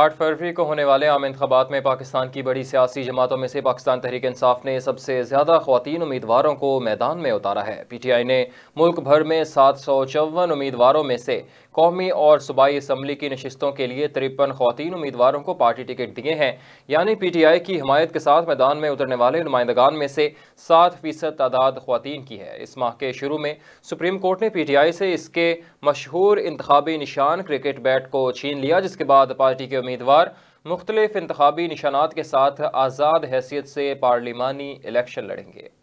आठ फरवरी को होने वाले आम इंतबात में पाकिस्तान की बड़ी सियासी जमातों में से पाकिस्तान तहरीक इंसाफ ने सबसे ज़्यादा खुतिन उम्मीदवारों को मैदान में उतारा है पी टी आई ने मुल्क भर में सात सौ चौवन उम्मीदवारों में से कौमी और सूबाई इसम्बली की नशस्तों के लिए तिरपन खातन उम्मीदवारों को पार्टी टिकट दिए हैं यानी पी टी आई की हमायत के साथ मैदान में उतरने वाले नुमाइंदगान में से सात फीसद तादाद खातन की है इस माह के शुरू में सुप्रीम कोर्ट ने पी टी आई से इसके मशहूर इंतबी निशान क्रिकेट बैट को छीन लिया जिसके बाद पार्टी के उम्मीदवार मुख्तलिफ इंतबी निशानात के साथ आज़ाद हैसियत से पार्लिमानी इलेक्शन लड़ेंगे